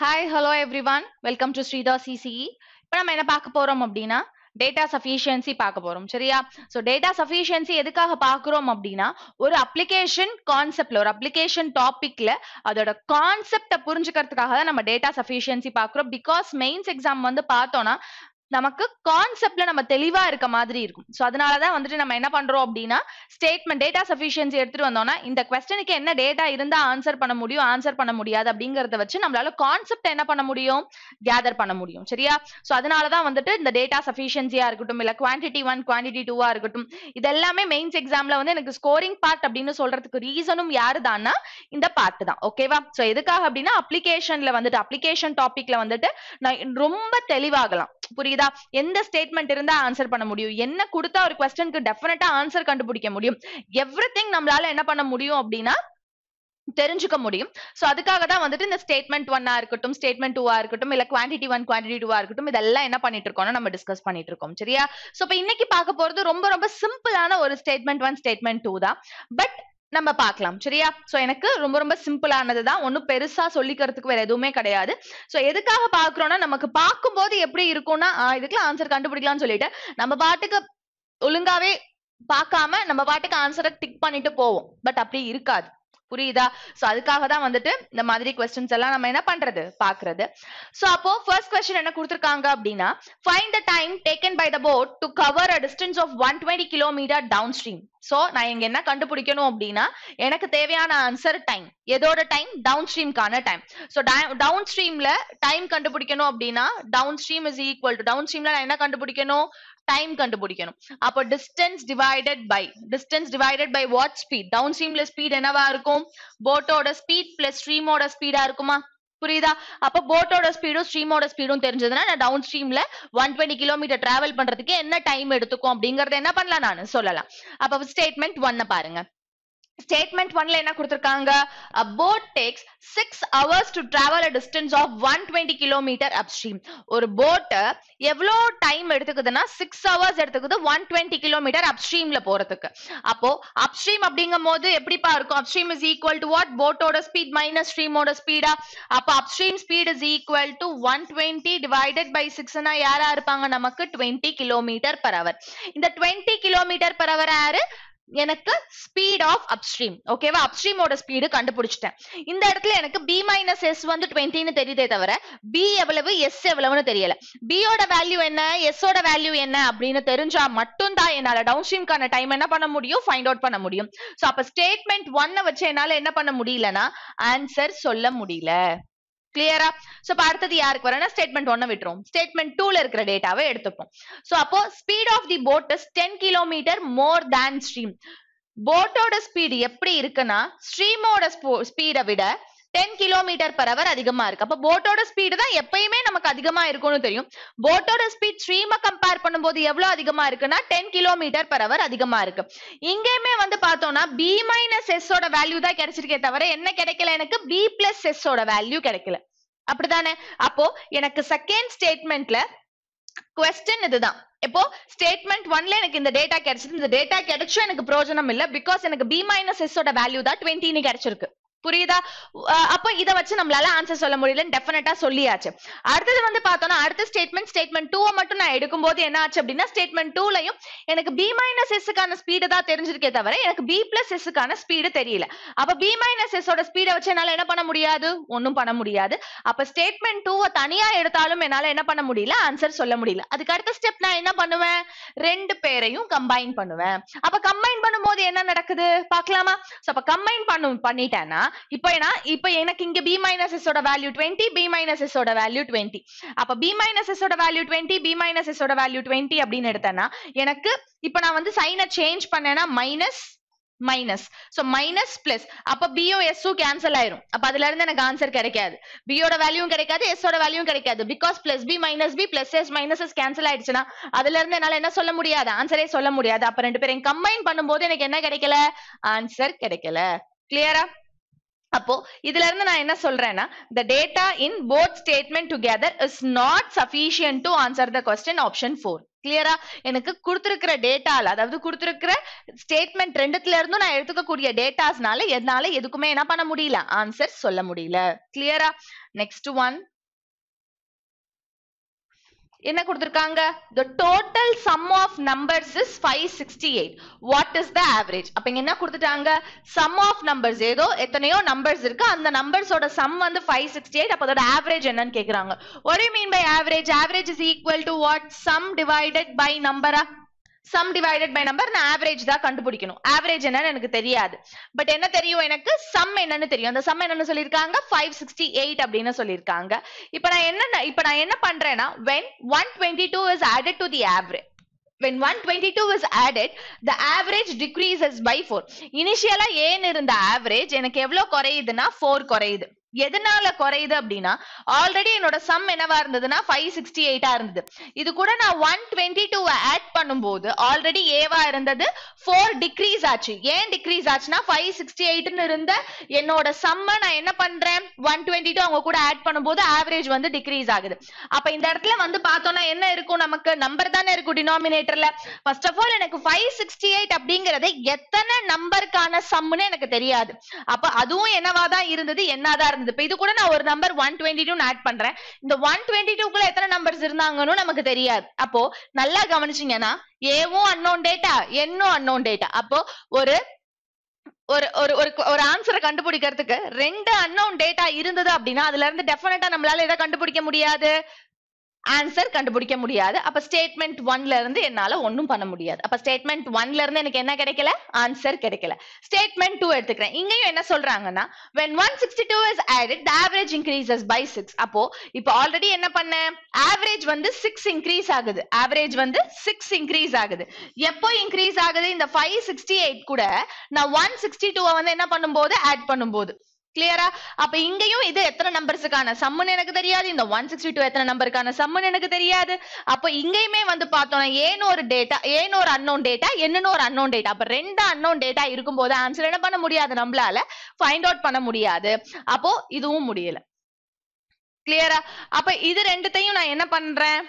Hi hello everyone welcome to Shritha CCE இப்போ நம்ம என்ன பார்க்க போறோம் அப்படின்னா டேட்டா சஃபிஷியன்சி பார்க்க போறோம் சரியா ஸோ டேட்டா சஃபிஷியன்சி எதுக்காக பார்க்குறோம் அப்படின்னா ஒரு அப்ளிகேஷன் கான்செப்ட்ல ஒரு அப்ளிகேஷன் டாபிக்ல அதோட கான்செப்டை புரிஞ்சுக்கிறதுக்காக தான் நம்ம டேட்டா சஃபிஷியன்சி பார்க்குறோம் பிகாஸ் மெயின்ஸ் எக்ஸாம் வந்து பார்த்தோம்னா நமக்கு கான்செப்ட்ல நம்ம தெளிவா இருக்க மாதிரி இருக்கும் சோ அதனாலதான் வந்துட்டு நம்ம என்ன பண்றோம் அப்படின்னா ஸ்டேட்மெண்ட் டேட்டா சஃபிஷியன்சி எடுத்துட்டு வந்தோம்னா இந்த கொஸ்டனுக்கு என்ன டேட்டா இருந்தா ஆன்சர் பண்ண முடியும் ஆன்சர் பண்ண முடியாது அப்படிங்கறத வச்சு நம்மளால கான்செப்ட் என்ன பண்ண முடியும் கேதர் பண்ண முடியும் சரியா சோ அதனாலதான் வந்துட்டு இந்த டேட்டா சஃபிஷியன்சியா இருக்கட்டும் இல்ல குவான்டிட்டி ஒன் குவான்டிட்டி டூவா இருக்கட்டும் இது எல்லாமே மெயின்ஸ் எக்ஸாம்ல வந்து எனக்கு ஸ்கோரிங் பார்ட் அப்படின்னு சொல்றதுக்கு ரீசனும் யாருதான்னா இந்த பார்ட் தான் ஓகேவா சோ எதுக்காக அப்படின்னா அப்ளிகேஷன்ல வந்துட்டு அப்ளிகேஷன் டாபிக்ல வந்துட்டு நான் ரொம்ப தெளிவாகலாம் புரியுது புரியுதா எந்த ஸ்டேட்மெண்ட் இருந்தா ஆன்சர் பண்ண முடியும் என்ன கொடுத்தா ஒரு கொஸ்டனுக்கு டெஃபினட்டா ஆன்சர் கண்டுபிடிக்க முடியும் எவ்ரி திங் நம்மளால என்ன பண்ண முடியும் அப்படின்னா தெரிஞ்சுக்க முடியும் ஸோ அதுக்காக தான் வந்துட்டு இந்த ஸ்டேட்மெண்ட் ஒன்னா இருக்கட்டும் ஸ்டேட்மெண்ட் டூவா இருக்கட்டும் இல்ல குவான்டிட்டி ஒன் குவான்டிட்டி டூவா இருக்கட்டும் இதெல்லாம் என்ன பண்ணிட்டு இருக்கோம்னு நம்ம டிஸ்கஸ் பண்ணிட்டு இருக்கோம் சரியா ஸோ இப்போ இன்னைக்கு பார்க்க போறது ரொம்ப ரொம்ப சிம்பிளான ஒரு ஸ்டேட்மெண்ட் ஒன் ஸ்டேட்மெண்ட் டூ தான் பட் நம்ம பார்க்கலாம் சரியா சோ எனக்கு ரொம்ப ரொம்ப சிம்பிளானது தான் ஒன்றும் பெருசா சொல்லிக்கிறதுக்கு வேற எதுவுமே கிடையாது சோ எதுக்காக பாக்குறோம்னா நமக்கு பார்க்கும்போது எப்படி இருக்கும்னா இதுக்குலாம் ஆன்சர் கண்டுபிடிக்கலாம்னு சொல்லிட்டு நம்ம பாட்டுக்கு ஒழுங்காவே பார்க்காம நம்ம பாட்டுக்கு ஆன்சரை டிக் பண்ணிட்டு போவோம் பட் அப்படி இருக்காது புரியுதா சோ அதுக்காக தான் வந்துட்டு இந்த மாதிரி கொஸ்டின்ஸ் எல்லாம் நம்ம என்ன பண்றது பாக்குறது சோ அப்போ ஃபர்ஸ்ட் கொஸ்டின் என்ன கொடுத்திருக்காங்க அப்படின்னா find the time taken by the boat to cover a distance of one twenty kilometre downstream so நான் இங்க என்ன கண்டுபிடிக்கணும் அப்படின்னா எனக்கு தேவையான ஆன்சர் டைம் எதோட டைம் டவுன் ஸ்ட்ரீம்க்கான டைம் சோ டவுன் ஸ்ட்ரீம்ல டைம் கண்டுபிடிக்கணும் அப்படின்னா downstream is equal to டவுன் ஸ்ட்ரீம்ல நான் என்ன கண்டுபிடிக்கணும் டைம் கண்டுபிடிக்கணும் அப்போ distance divided by distance divided by what speed டவுன் ஸ்ட்ரீம்ல ஸ்பீட் என்னவா இருக்கும் போட்டோட ஸ்பீட் பிளஸ் ஸ்ட்ரீமோட ஸ்பீடா இருக்குமா புரியுதா அப்ப போட்டோட ஸ்பீடும் ஸ்ட்ரீமோட ஸ்பீடும் தெரிஞ்சதுன்னா நான் டவுன் ஸ்ட்ரீம்ல ஒன் டுவெண்ட்டி கிலோமீட்டர் டிராவல் பண்றதுக்கு என்ன டைம் எடுத்துக்கும் அப்படிங்கறத என்ன பண்ணலாம் நான் சொல்லலாம் அப்ப ஸ்டேட்மெண்ட் ஒன்ன பாருங்க ஸ்டேட்மெண்ட் ஒன்ல என்ன கொடுத்திருக்காங்க a boat takes 6 hours to travel a distance of 120 km upstream ஒரு போட் எவ்வளோ டைம் எடுத்துக்குதுன்னா 6 hours எடுத்துக்குது 120 km upstreamல போறதுக்கு அப்போ upstream அப்படிங்கும்போது எப்படிப்பா இருக்கும் upstream is equal to what போட்டோட ஸ்பீட் மைனஸ் ஸ்ட்ரீமோட ஸ்பீடா அப்போ upstream speed is equal to 120 divided by 6 னா யாரா இருப்பாங்க நமக்கு 20 km per hour இந்த 20 km per hour யாரு எனக்கு ஸ்பீட் ஆஃப் அப்ஸ்ட்ரீம் ஓகேவா அப்ஸ்ட்ரீமோட ஸ்பீடு கண்டுபிடிச்சிட்டேன் இந்த இடத்துல எனக்கு பி மைனஸ் எஸ் வந்து டுவெண்ட்டின்னு தெரியுதே தவிர பி எவ்வளவு எஸ் எவ்வளவுன்னு தெரியல பியோட வேல்யூ என்ன எஸ்ஸோட வேல்யூ என்ன அப்படின்னு தெரிஞ்சா மட்டும் தான் என்னால டவுன் ஸ்ட்ரீம்க்கான டைம் என்ன பண்ண முடியும் ஃபைண்ட் அவுட் பண்ண முடியும் ஸோ அப்ப ஸ்டேட்மெண்ட் ஒன்னை வச்சு என்னால என்ன பண்ண முடியலன்னா ஆன்சர் சொல்ல முடியல கிளியரா சோ இப்ப அடுத்தது யாருக்கு வரனா ஸ்டேட்மெண்ட் ஒன்னு விட்டுரும் ஸ்டேட்மெண்ட் டூல இருக்கிற டேட்டாவை எடுத்துப்போம் சோ அப்போ speed of the boat is ten kilometre more than stream போட்டோட ஸ்பீடு எப்படி இருக்குன்னா ஸ்ட்ரீமோட ஸ்பீடை விட டென் கிலோமீட்டர் பர் அவர் அதிகமா இருக்கு அப்ப போட்டோட ஸ்பீடு தான் எப்பயுமே நமக்கு அதிகமா இருக்கும்னு தெரியும் போட்டோட ஸ்பீட் ஸ்ட்ரீமை கம்பேர் பண்ணும்போது எவ்வளவு அதிகமா இருக்குன்னா டென் கிலோமீட்டர் பர் அவர் அதிகமா இருக்கு இங்கேயுமே வந்து பார்த்தோம்னா பி மைனஸ் ஓட வேல்யூ தான் கிடைச்சிருக்கே தவிர என்ன கிடைக்கல எனக்கு பி பிளஸ் ஓட வேல்யூ கிடைக்கல அப்படிதானே அப்போ எனக்கு செகண்ட் ஸ்டேட்மெண்ட்ல கொஸ்டின் இதுதான் இப்போ ஸ்டேட்மெண்ட் ஒன்ல எனக்கு இந்த டேட்டா கிடைச்சது இந்த டேட்டா கிடைச்சும் எனக்கு பிரோஜனம் இல்ல பிகாஸ் எனக்கு பி மைனஸ் ஓட வேல்யூ தான் டுவெண்ட்டின்னு கிடைச்சிருக்கு புரியுதா அப்ப இத வச்சு நம்மளால ஆன்சர் சொல்ல முடியலன்னு டெஃபினட்டா சொல்லியாச்சு அடுத்தது வந்து பார்த்தோம்னா அடுத்த ஸ்டேட்மெண்ட் ஸ்டேட்மெண்ட் டூ மட்டும் நான் எடுக்கும்போது என்ன ஆச்சு அப்படின்னா ஸ்டேட்மெண்ட் டூலையும் எனக்கு பி மைனஸ் எஸ்ஸுக்கான ஸ்பீடு தான் தெரிஞ்சிருக்கே தவிர எனக்கு பி பிளஸ் எஸ்ஸுக்கான ஸ்பீடு தெரியல அப்ப பி மைனஸ் ஓட ஸ்பீடை வச்சு என்னால என்ன பண்ண முடியாது ஒன்னும் பண்ண முடியாது அப்ப ஸ்டேட்மெண்ட் டூவை தனியா எடுத்தாலும் என்னால என்ன பண்ண முடியல ஆன்சர் சொல்ல முடியல அதுக்கு அடுத்த ஸ்டெப் நான் என்ன பண்ணுவேன் ரெண்டு பேரையும் கம்பைன் பண்ணுவேன் அப்ப கம்பைன் பண்ணும்போது என்ன நடக்குது பார்க்கலாமா அப்ப கம்பைன் பண்ணு பண்ணிட்டேன்னா இப்போ ஏன்னா இப்போ எனக்கு இங்க பி மைனஸ் எஸ் ஓட value twenty B minus S ஓட வேல்யூ டுவெண்ட்டி அப்ப பி மைனஸ் எஸ் ஓட value twenty B minus S ஓட வேல்யூ டுவெண்ட்டி அப்படின்னு எடுத்தேன்னா எனக்கு இப்போ நான் வந்து சைனை சேஞ்ச் பண்ணேன்னா minus minus so minus plus அப்ப பியும் எஸ் கேன்சல் ஆயிரும் அப்ப அதுல இருந்து எனக்கு ஆன்சர் கிடைக்காது பியோட வேல்யூ கிடைக்காது எஸ் ஓட வேல்யூ கிடைக்காது because plus B minus B plus S minus S cancel ஆயிடுச்சுன்னா அதுல இருந்து என்னால என்ன சொல்ல முடியாது ஆன்சரே சொல்ல முடியாது அப்ப ரெண்டு பேரும் கம்பைன் பண்ணும்போது எனக்கு என்ன கிடைக்கல ஆன்சர் கிடைக்கல கிளியரா அப்போ இதுல இருந்து நான் என்ன சொல்றேன்னா the data in both statement together is not sufficient to answer the question option 4 கிளியரா எனக்கு கொடுத்திருக்கிற டேட்டால அதாவது கொடுத்திருக்கிற ஸ்டேட்மெண்ட் ரெண்டுத்துல இருந்தும் நான் எடுத்துக்கக்கூடிய டேட்டாஸ்னால என்னால எதுக்குமே என்ன பண்ண முடியல ஆன்சர் சொல்ல முடியல கிளியரா நெக்ஸ்ட் ஒன் என்ன கொடுத்திருக்காங்க the total sum of numbers is 568 what is the average அப்ப இங்க என்ன கொடுத்துட்டாங்க sum of numbers ஏதோ எத்தனையோ numbers இருக்கு அந்த numbers-ஓட sum வந்து 568 அப்ப அதோட average என்னன்னு கேக்குறாங்க what do you mean by average average is equal to what sum divided by number -ஆ சம் டிவைடட் பை நம்பர் நான் ஆவரேஜ் தான் கண்டுபிடிக்கணும் ஆவரேஜ் என்னன்னு எனக்கு தெரியாது பட் என்ன தெரியும் எனக்கு சம் என்னன்னு தெரியும் அந்த சம் என்னன்னு சொல்லியிருக்காங்க ஃபைவ் சிக்ஸ்டி எயிட் அப்படின்னு சொல்லியிருக்காங்க இப்போ நான் என்ன இப்போ நான் என்ன பண்றேன்னா when one twenty two is added to the average when 122 is added the average decreases by 4 four a ன்னு இருந்த ஆவரேஜ் எனக்கு எவ்வளவு குறையுதுன்னா 4 குறையுது எதனால குறையுது அப்படின்னா ஆல்ரெடி என்னோட சம் என்னவா இருந்ததுன்னா ஃபைவ் சிக்ஸ்டி எயிட்டா இருந்தது இது கூட நான் ஒன் டுவெண்ட்டி டூ ஆட் பண்ணும்போது ஆல்ரெடி ஏவா இருந்தது ஃபோர் டிக்ரீஸ் ஆச்சு ஏன் டிக்ரீஸ் ஆச்சுன்னா ஃபைவ் சிக்ஸ்டி எயிட்னு இருந்த என்னோட சம்மை நான் என்ன பண்றேன் ஒன் டுவெண்ட்டி டூ அவங்க கூட ஆட் பண்ணும்போது ஆவரேஜ் வந்து டிக்ரீஸ் ஆகுது அப்ப இந்த இடத்துல வந்து பார்த்தோம்னா என்ன இருக்கும் நமக்கு நம்பர் தானே இருக்கும் டினாமினேட்டர்ல ஃபர்ஸ்ட் ஆஃப் ஆல் எனக்கு ஃபைவ் சிக்ஸ்டி எயிட் அப்படிங்கறது எத்தனை நம்பருக்கான சம்னு எனக்கு தெரியாது அப்ப அதுவும் என்னவாதான் இருந்தது என்னதான் இருந்தது இப்போ இது கூட நான் ஒரு number one twenty two add பண்றேன் இந்த ஒன் டுவெண்ட்டி டூக்குள்ள எத்தனை நம்பர்ஸ் இருந்தாங்கன்னு நமக்கு தெரியாது அப்போ நல்லா கவனிச்சிங்கன்னா ஏவும் அன்னோன் டேட்டா என்னும் அன்னோன் டேட்டா அப்போ ஒரு ஒரு ஒரு ஒரு ஒரு ஆன்சரை கண்டுபிடிக்கிறதுக்கு ரெண்டு அன்னோன் டேட்டா இருந்தது அப்படின்னா அதுல இருந்து டெஃபினட்டா நம்மளால எதை கண்டுபிடிக்க முடியாது ஆன்சர் கண்டுபிடிக்க முடியாது அப்ப ஸ்டேட்மெண்ட் ஒன்ல இருந்து என்னால ஒன்னும் பண்ண முடியாது அப்ப ஸ்டேட்மெண்ட் ஒன்ல இருந்து எனக்கு என்ன கிடைக்கல ஆன்சர் கிடைக்கல ஸ்டேட்மெண்ட் டூ எடுத்துக்கிறேன் இங்கேயும் என்ன சொல்றாங்கன்னா when one sixty two is the average increases by six அப்போ இப்போ ஆல்ரெடி என்ன பண்ண ஆவரேஜ் வந்து சிக்ஸ் இன்க்ரீஸ் ஆகுது ஆவரேஜ் வந்து சிக்ஸ் இன்க்ரீஸ் ஆகுது எப்போ இன்க்ரீஸ் ஆகுது இந்த சிக்ஸ்டி எயிட் கூட நான் ஒன் சிக்ஸ்டி 162 வந்து என்ன பண்ணும்போது ஆட் பண்ணும்போது கிளியரா அப்ப இங்கேயும் இது எத்தனை நம்பர்ஸுக்கான சம்முன்னு எனக்கு தெரியாது இந்த ஒன் சிக்ஸ்டி டூ எத்தனை நம்பருக்கான சம்முன்னு எனக்கு தெரியாது அப்ப இங்கேயுமே வந்து பார்த்தோம்னா ஏன்னு ஒரு டேட்டா ஏன்னு ஒரு அன்னோன் டேட்டா என்னன்னு ஒரு அன்னோன் டேட்டா அப்ப ரெண்டு அன்னோன் டேட்டா போது ஆன்சர் என்ன பண்ண முடியாது நம்மளால ஃபைண்ட் அவுட் பண்ண முடியாது அப்போ இதுவும் முடியல கிளியரா அப்ப இது ரெண்டுத்தையும் நான் என்ன பண்றேன்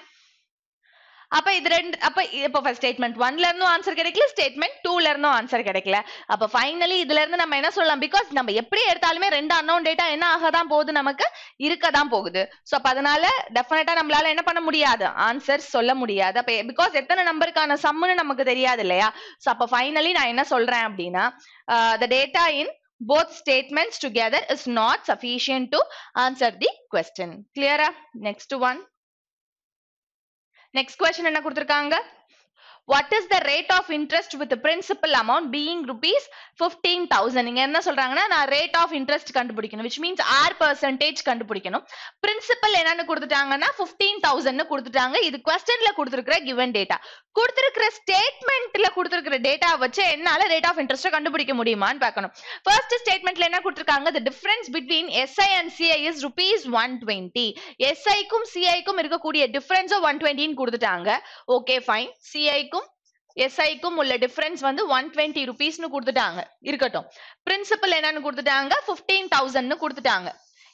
அப்ப இது ரெண்டு அப்ப இப்போ ஸ்டேட்மெண்ட் ஒன்ல இருந்தும் ஆன்சர் கிடைக்கல ஸ்டேட்மெண்ட் டூல இருந்தும் ஆன்சர் கிடைக்கல அப்ப ஃபைனலி இதுல இருந்து நம்ம என்ன சொல்லலாம் பிகாஸ் நம்ம எப்படி எடுத்தாலுமே ரெண்டு அன்னோன் டேட்டா என்ன ஆகதான் போகுது நமக்கு இருக்க தான் போகுது சோ அப்ப அதனால டெஃபினட்டா நம்மளால என்ன பண்ண முடியாது ஆன்சர் சொல்ல முடியாது அப்ப பிகாஸ் எத்தனை நம்பருக்கான சம்முன்னு நமக்கு தெரியாது இல்லையா சோ அப்ப ஃபைனலி நான் என்ன சொல்றேன் அப்படின்னா the data in both statements together is not sufficient to answer the question. Clearer? Next one. Next question என்ன கொடுத்துருக்காங்க what is the rate of interest with principal amount being rupees fifteen thousand இங்க என்ன சொல்றாங்கன்னா நான் rate of interest கண்டுபிடிக்கணும் which means r percentage கண்டுபிடிக்கணும் principal என்னன்னு கொடுத்துட்டாங்கன்னா ஃபிஃப்டீன் தௌசண்ட்னு கொடுத்துட்டாங்க இது கொஸ்டின்ல கொடுத்துருக்கிற கிவன் டேட்டா கொடுத்துருக்கிற ஸ்டேட்மெண்ட்ல கொடுத்துருக்கிற டேட்டா வச்சு என்னால ரேட் ஆஃப் இன்ட்ரெஸ்ட் கண்டுபிடிக்க முடியுமான்னு பார்க்கணும் ஃபர்ஸ்ட் ஸ்டேட்மெண்ட்ல என்ன கொடுத்துருக்காங்க the difference between SI and CI is rupees one twenty எஸ்ஐக்கும் சிஐக்கும் இருக்கக்கூடிய டிஃபரன்ஸோ ஒன் டுவெண்ட்டின்னு கொடுத்துட்டாங்க ஓகே ஃபைன் சிஐக்கும் எஸ்ஐக்கும் உள்ள டிஃபரன்ஸ் வந்து ஒன் டுவெண்ட்டி ருபீஸ்னு கொடுத்துட்டாங்க இருக்கட்டும் பிரின்சிபல் என்னன்னு கொடுத்துட்டாங்க பிப்டீன் தௌசண்ட்னு கொடுத்துட்டாங்க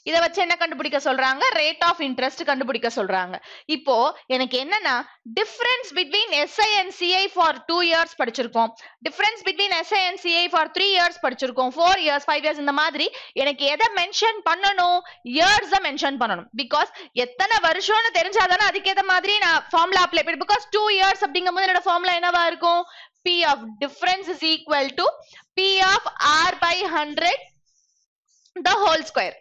இதை வச்சு என்ன கண்டுபிடிக்க சொல்றாங்க ரேட் ஆஃப் இன்ட்ரெஸ்ட் கண்டுபிடிக்க சொல்றாங்க இப்போ எனக்கு என்னன்னா difference between SI and CI for two years படிச்சிருக்கோம் difference between SI and CI for three years படிச்சிருக்கோம் ஃபோர் இயர்ஸ் ஃபைவ் இயர்ஸ் இந்த மாதிரி எனக்கு எதை மென்ஷன் பண்ணணும் இயர்ஸை மென்ஷன் பண்ணணும் பிகாஸ் எத்தனை வருஷம்னு தெரிஞ்சாதானே அதுக்கேற்ற மாதிரி நான் ஃபார்முலா அப்ளை பண்ணி பிகாஸ் டூ இயர்ஸ் அப்படிங்கும் போது என்னோட ஃபார்முலா என்னவா இருக்கும் P of difference is equal to P of R by hundred the whole square.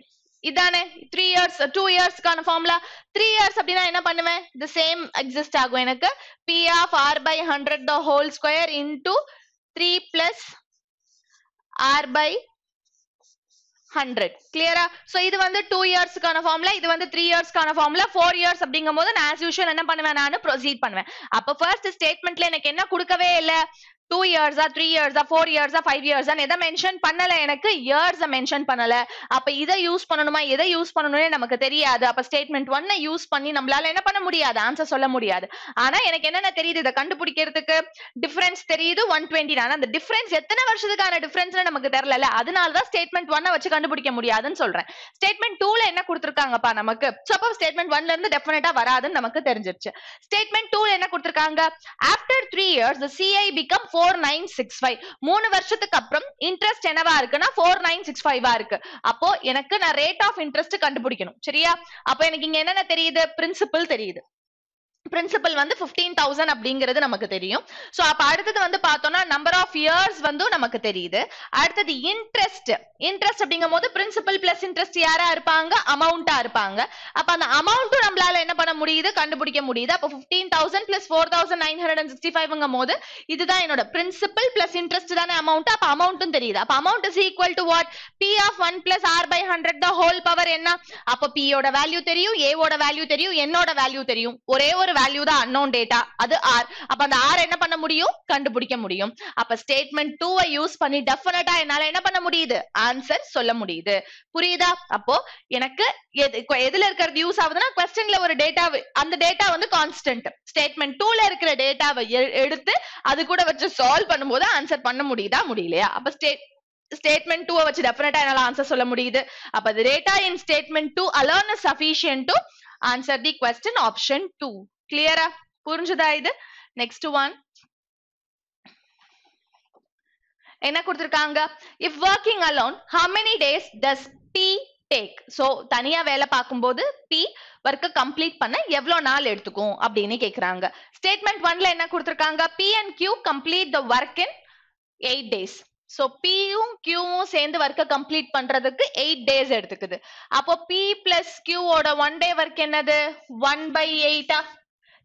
இதானே த்ரீ இயர்ஸ் டூ இயர்ஸ்க்கான ஃபார்முலா த்ரீ இயர்ஸ் அப்படின்னா என்ன பண்ணுவேன் இது சேம் எக்ஸிஸ்ட் ஆகும் எனக்கு P of R by hundred the whole square into three plus R by hundred கிளியரா so இது வந்து டூ இயர்ஸ்க்கான ஃபார்ம்ல இது வந்து த்ரீ இயர்ஸ்க்கான ஃபார்ம்ல ஃபோர் இயர்ஸ் அப்படிங்கும் போது நான் ஆஸ் யூஷுவல் என்ன பண்ணுவேன் நான் ப்ரொசீட் பண்ணுவேன் அப்போ ஃபர்ஸ்ட் ஸ்டேட்மெண்ட்ல எனக்கு என்ன கொடுக்கவே இல்லை டூ இயர்ஸா த்ரீ இயர்ஸா ஃபோர் இயர்ஸா ஃபைவ் இயர்ஸா எதை மென்ஷன் பண்ணல எனக்கு இயர்ஸ் மென்ஷன் பண்ணல அப்ப இதை யூஸ் பண்ணணுமா எதை யூஸ் பண்ணணும்னு நமக்கு தெரியாது அப்ப ஸ்டேட்மெண்ட் ஒன்னை யூஸ் பண்ணி நம்மளால என்ன பண்ண முடியாது ஆன்சர் சொல்ல முடியாது ஆனா எனக்கு என்னென்ன தெரியுது இதை கண்டுபிடிக்கிறதுக்கு டிஃபரன்ஸ் தெரியுது ஒன் டுவெண்ட்டி நான் அந்த டிஃபரன்ஸ் எத்தனை வருஷத்துக்கான டிஃபரன்ஸ் நமக்கு தெரியல அதனாலதான் ஸ்டேட்மெண்ட் ஒன்னை வச்சு கண்டுபிடிக்க முடியாதுன்னு சொல்றேன் ஸ்டேட்மெண்ட் டூல என்ன கொடுத்துருக்காங்கப்பா நமக்கு சப்போ ஸ்டேட்மெண்ட் ஒன்ல இருந்து டெஃபினட்டா வராதுன்னு நமக்கு தெரிஞ்சிருச்சு ஸ்டேட்மெண்ட் டூல என்ன கொடுத்துருக்காங்க after three years CI become four nine six five மூணு வருஷத்துக்கு அப்புறம் இன்ட்ரெஸ்ட் என்னவா இருக்குன்னா ஃபோர் நைன் சிக்ஸ் ஃபைவா இருக்கு அப்போ எனக்கு நான் ரேட் ஆஃப் இன்ட்ரெஸ்ட் கண்டுபிடிக்கணும் சரியா அப்போ எனக்கு இங்க என்னென்ன தெரியுது பிரின்சிபல் தெரியுது பிரின்சிபல் வந்து பிப்டீன் தௌசண்ட் அப்படிங்கிறது நமக்கு தெரியும் ஸோ அப்போ அடுத்தது வந்து பார்த்தோம்னா நம்பர் ஆஃப் இயர்ஸ் வந்து நமக்கு தெரியுது அடுத்தது இன்ட்ரெஸ்ட் இன்ட்ரெஸ்ட் அப்படிங்கும் போது பிரின்சிபல் பிளஸ் இன்ட்ரெஸ்ட் யாரா இருப்பாங்க அமௌண்டா இருப்பாங்க அப்ப அந்த அமௌண்ட்டும் நம்மளால என்ன பண்ண முடியுது கண்டுபிடிக்க முடியுது அப்போ fifteen thousand plus four thousand nine hundred and sixty ஃபைவ்ங்கும் போது இதுதான் என்னோட பிரின்சிபல் பிளஸ் இன்ட்ரெஸ்ட் தானே அமௌண்ட் அப்போ அமௌண்ட்டும் தெரியுது அப்போ amount is equal to what P of one plus R by hundred the whole power என்ன அப்போ பியோட வேல்யூ தெரியும் ஏவோட வேல்யூ தெரியும் என்னோட வேல்யூ தெரியும் ஒரே ஒரு வேல்யூ தான் unknown டேட்டா அது ஆர் அப்ப அந்த ஆர் என்ன பண்ண முடியும் கண்டுபிடிக்க முடியும் அப்ப ஸ்டேட்மெண்ட் டூவை யூஸ் பண்ணி டெஃபினட்டா என்னால என்ன பண்ண முடியுது ஆன்சர் சொல்ல முடியுது புரியுதா அப்போ எனக்கு எது எதுல இருக்கிறது யூஸ் ஆகுதுன்னா கொஸ்டின்ல ஒரு டேட்டா அந்த டேட்டா வந்து கான்ஸ்டன்ட் ஸ்டேட்மெண்ட் டூல இருக்கிற டேட்டாவை எடுத்து அது கூட வச்சு சால்வ் பண்ணும்போது ஆன்சர் பண்ண முடியுதா முடியலையா அப்ப ஸ்டேட் ஸ்டேட்மெண்ட் டூ வச்சு டெஃபினட்டா என்னால ஆன்சர் சொல்ல முடியுது அப்ப data in statement two alone sufficient to answer the question option two கிளியரா புரிஞ்சுதா இது நெக்ஸ்ட் ஒன் என்ன கொடுத்திருக்காங்க if working alone how many days does B take so தனியா வேலை பார்க்கும்போது பி ஒர்க்கை கம்ப்ளீட் பண்ண எவ்வளோ நாள் எடுத்துக்கும் அப்படின்னு கேட்குறாங்க ஸ்டேட்மெண்ட் ஒன்ல என்ன கொடுத்துருக்காங்க B and Q complete the work in eight days so பியும் கியூவும் சேர்ந்து ஒர்க்கை கம்ப்ளீட் பண்றதுக்கு எயிட் டேஸ் எடுத்துக்குது அப்போ பி பிளஸ் கியூவோட ஒன் டே ஒர்க் என்னது ஒன் பை எயிட்டா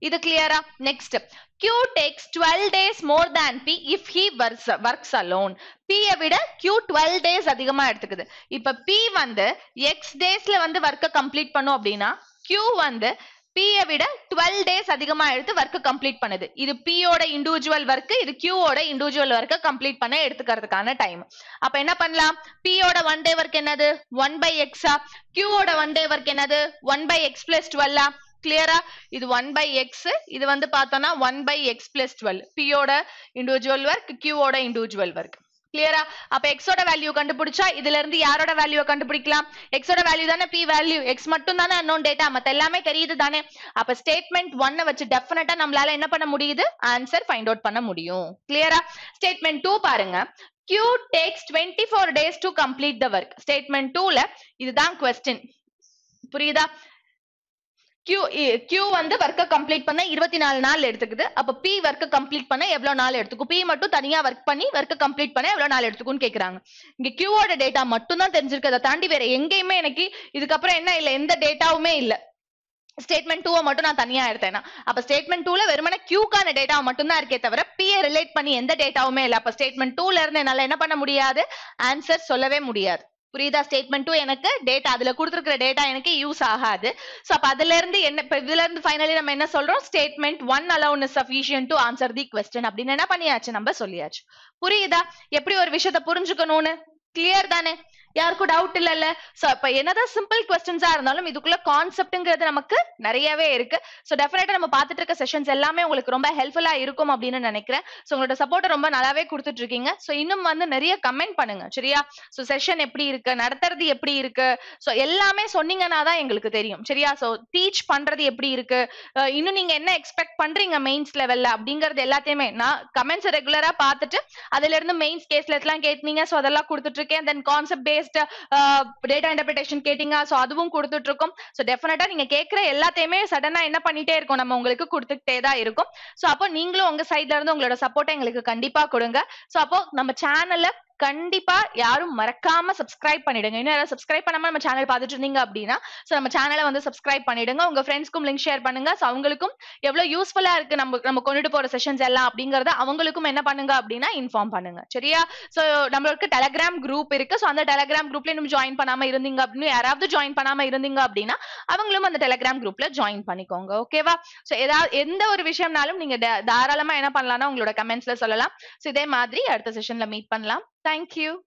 இது கிளியரா next Q takes twelve days more than B if he works works alone பியை விட கியூ டுவெல் டேஸ் அதிகமாக எடுத்துக்குது இப்போ பி வந்து எக்ஸ் டேஸ்ல வந்து ஒர்க்கை கம்ப்ளீட் பண்ணும் அப்படின்னா கியூ வந்து பியை விட டுவெல் டேஸ் அதிகமாக எடுத்து ஒர்க்கை கம்ப்ளீட் பண்ணுது இது பியோட இண்டிவிஜுவல் ஒர்க்கு இது கியூவோட இண்டிவிஜுவல் ஒர்க்கை கம்ப்ளீட் பண்ண எடுத்துக்கிறதுக்கான டைம் அப்போ என்ன பண்ணலாம் பியோட ஒன் டே ஒர்க் என்னது ஒன் பை எக்ஸா கியூவோட ஒன் டே ஒர்க் என்னது ஒன் பை எக்ஸ் பிளஸ் டுவெல்லா கிளியரா இது ஒன் பை எக்ஸ் இது வந்து பார்த்தோம்னா one by x plus twelve பியோட இண்டிவிஜுவல் ஒர்க் கியூவோட இண்டிவிஜுவல் ஒர்க் கிளியரா அப்ப எக்ஸோட வேல்யூ கண்டுபிடிச்சா இதுல இருந்து யாரோட வேல்யூ கண்டுபிடிக்கலாம் எக்ஸோட வேல்யூ தானே பி வேல்யூ எக்ஸ் மட்டும் தானே அன்னோன் டேட்டா மத்த எல்லாமே தெரியுது தானே அப்ப ஸ்டேட்மெண்ட் ஒன்ன வச்சு டெஃபினட்டா நம்மளால என்ன பண்ண முடியுது ஆன்சர் ஃபைண்ட் அவுட் பண்ண முடியும் கிளியரா ஸ்டேட்மெண்ட் டூ பாருங்க Q takes twenty four days to complete the work statement டூல இதுதான் கொஸ்டின் புரியுதா கியூ கியூ வந்து ஒர்க்கை கம்ப்ளீட் பண்ண இருபத்தி நாலு நாள் எடுத்துக்குது அப்போ பி ஒர்க்கை கம்ப்ளீட் பண்ண எவ்வளோ நாள் எடுத்துக்கும் பி மட்டும் தனியாக ஒர்க் பண்ணி ஒர்க்கை கம்ப்ளீட் பண்ண எவ்வளோ நாள் எடுத்துக்கும்னு கேட்குறாங்க இங்கே கியூவோட டேட்டா மட்டும் தான் தெரிஞ்சிருக்கு தாண்டி வேற எங்கேயுமே எனக்கு இதுக்கப்புறம் என்ன இல்லை எந்த டேட்டாவுமே இல்லை ஸ்டேட்மெண்ட் டூவை மட்டும் நான் தனியா எடுத்தேன் அப்ப ஸ்டேட்மெண்ட் டூல வெறுமன கியூக்கான டேட்டா மட்டும் தான் இருக்கே தவிர பிஏ ரிலேட் பண்ணி எந்த டேட்டாவுமே இல்லை அப்ப ஸ்டேட்மெண்ட் டூல இருந்து என்னால என்ன பண்ண முடியாது ஆன்சர் சொல்லவே முடியாது புரியுதா ஸ்டேட்மெண்ட்டும் எனக்கு டேட்டா அதுல கொடுத்துருக்கிற டேட்டா எனக்கு யூஸ் ஆகாது ஸோ அப்போ அதுல இருந்து என்ன இப்போ இதுல இருந்து ஃபைனலி நம்ம என்ன சொல்றோம் statement one alone is sufficient to answer the question அப்படின்னு என்ன பண்ணியாச்சு நம்ம சொல்லியாச்சு புரியுதா எப்படி ஒரு விஷயத்த புரிஞ்சுக்கணும்னு கிளியர் தானே யாருக்கும் டவுட் இல்லல்ல சோ இப்ப என்னதான் சிம்பிள் கொஸ்டின்ஸா இருந்தாலும் இதுக்குள்ள கான்செப்ட்ங்கிறது நமக்கு நிறையவே இருக்கு சோ டெஃபினட்டா நம்ம பாத்துட்டு இருக்க செஷன்ஸ் எல்லாமே உங்களுக்கு ரொம்ப ஹெல்ப்ஃபுல்லா இருக்கும் அப்படின்னு நினைக்கிறேன் சோ உங்களோட சப்போர்ட் ரொம்ப நல்லாவே கொடுத்துட்டு இருக்கீங்க சோ இன்னும் வந்து நிறைய கமெண்ட் பண்ணுங்க சரியா சோ செஷன் எப்படி இருக்கு நடத்துறது எப்படி இருக்கு சோ எல்லாமே சொன்னீங்கன்னா தான் எங்களுக்கு தெரியும் சரியா சோ டீச் பண்றது எப்படி இருக்கு இன்னும் நீங்க என்ன எக்ஸ்பெக்ட் பண்றீங்க மெயின்ஸ் லெவல்ல அப்படிங்கறது எல்லாத்தையுமே நான் கமெண்ட்ஸ் ரெகுலரா பாத்துட்டு அதுல இருந்து மெயின்ஸ் கேஸ்ல எல்லாம் கேட்டீங்க சோ அதெல்லாம் கொடுத்துட்டு இருக்கேன் then concept based data interpretation கேட்டீங்க சோ அதுவும் கொடுத்துட்டு இருக்கோம் சோ டெஃபினட்டா நீங்க கேட்கிற எல்லாத்தையுமே சடனா என்ன பண்ணிட்டே இருக்கோம் நம்ம உங்களுக்கு கொடுத்துட்டே தான் இருக்கும் சோ அப்போ நீங்களும் உங்க சைட்ல இருந்து உங்களோட சப்போர்ட்டை எங்களுக்கு கண்டிப்பா கொடுங்க சோ அப்போ நம்ம சேனல்ல கண்டிப்பா யாரும் மறக்காம சப்ஸ்கிரைப் பண்ணிடுங்க இன்னும் யாராவது சப்ஸ்கிரைப் பண்ணாம நம்ம சேனல் பார்த்துட்டு இருந்தீங்க அப்படின்னா சோ நம்ம சேனலை வந்து சப்ஸ்கிரைப் பண்ணிடுங்க உங்க ஃப்ரெண்ட்ஸ்க்கும் லிங்க் ஷேர் பண்ணுங்க அவங்களுக்கும் எவ்வளவு யூஸ்ஃபுல்லா இருக்கு நம்ம நம்ம கொண்டுட்டு போற செஷன்ஸ் எல்லாம் அப்படிங்கறத அவங்களுக்கும் என்ன பண்ணுங்க அப்படின்னா இன்ஃபார்ம் பண்ணுங்க சரியா சோ நம்மளுக்கு டெலகிராம் குரூப் இருக்கு சோ அந்த டெலகிராம் குரூப்ல இன்னும் ஜாயின் பண்ணாம இருந்தீங்க அப்படின்னு யாராவது ஜாயின் பண்ணாம இருந்தீங்க அப்படின்னா அவங்களும் அந்த டெலகிராம் குரூப்ல ஜாயின் பண்ணிக்கோங்க ஓகேவா சோ ஏதாவது எந்த ஒரு விஷயம்னாலும் நீங்க தாராளமா என்ன பண்ணலாம்னா உங்களோட கமெண்ட்ஸ்ல சொல்லலாம் ஸோ இதே மாதிரி அடுத்த செஷன்ல மீட் பண்ணலாம் Thank you.